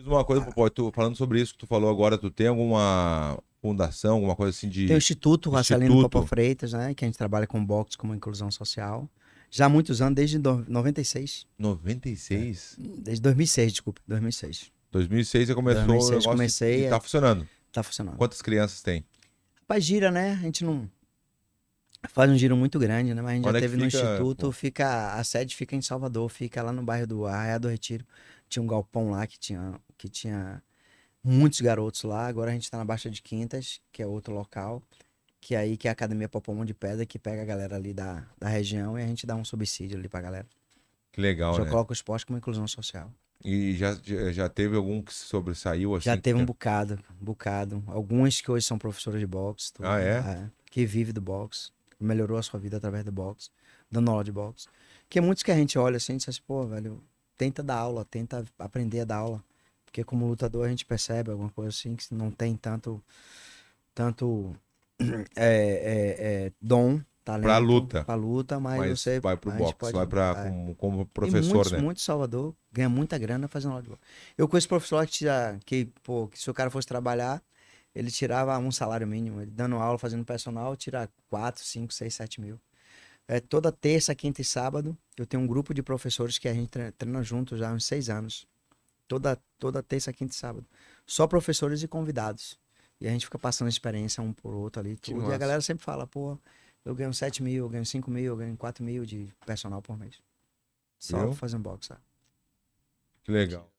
Diz uma coisa, Popó, tu, falando sobre isso que tu falou agora, tu tem alguma fundação, alguma coisa assim de. Tem o Instituto Marcelino Popó Freitas, né? Que a gente trabalha com boxe, como inclusão social. Já há muitos anos, desde 96. 96? É, desde 2006, desculpa, 2006. 2006 você começou 2006 o comecei, e tá funcionando? Tá funcionando. Quantas crianças tem? Rapaz, gira, né? A gente não Faz um giro muito grande, né? Mas a gente Onde já é teve no fica... Instituto, fica, a sede fica em Salvador, fica lá no bairro do Arraia do Retiro. Tinha um galpão lá que tinha, que tinha muitos garotos lá. Agora a gente tá na Baixa de Quintas, que é outro local, que é aí que é a Academia Popomão de Pedra, que pega a galera ali da, da região e a gente dá um subsídio ali pra galera. Que legal, Já né? coloca os esporte como inclusão social. E já, já teve algum que sobressaiu? Assim, já teve um é bocado, um bocado. alguns que hoje são professores de boxe. Tudo, ah, é? é? Que vive do boxe melhorou a sua vida através do boxe, dando aula de boxe. Que é muitos que a gente olha assim, diz assim, pô, velho, tenta dar aula, tenta aprender a dar aula. Porque como lutador a gente percebe alguma coisa assim que não tem tanto, tanto é, é, é, dom, talento. Pra luta. Pra luta, mas, mas você... Vai pro boxe, pode, vai pra, é. como, como professor, muitos, né? Muito Salvador ganha muita grana fazendo aula de boxe. Eu conheço professor que, já, que, pô, que se o cara fosse trabalhar ele tirava um salário mínimo. Ele dando aula, fazendo personal, tira 4, 5, 6, 7 mil. É, toda terça, quinta e sábado, eu tenho um grupo de professores que a gente treina, treina junto já há uns seis anos. Toda, toda terça, quinta e sábado. Só professores e convidados. E a gente fica passando experiência um por outro ali. Tudo. E a galera sempre fala, pô, eu ganho 7 mil, eu ganho 5 mil, eu ganho 4 mil de personal por mês. Só fazendo boxe. Que legal.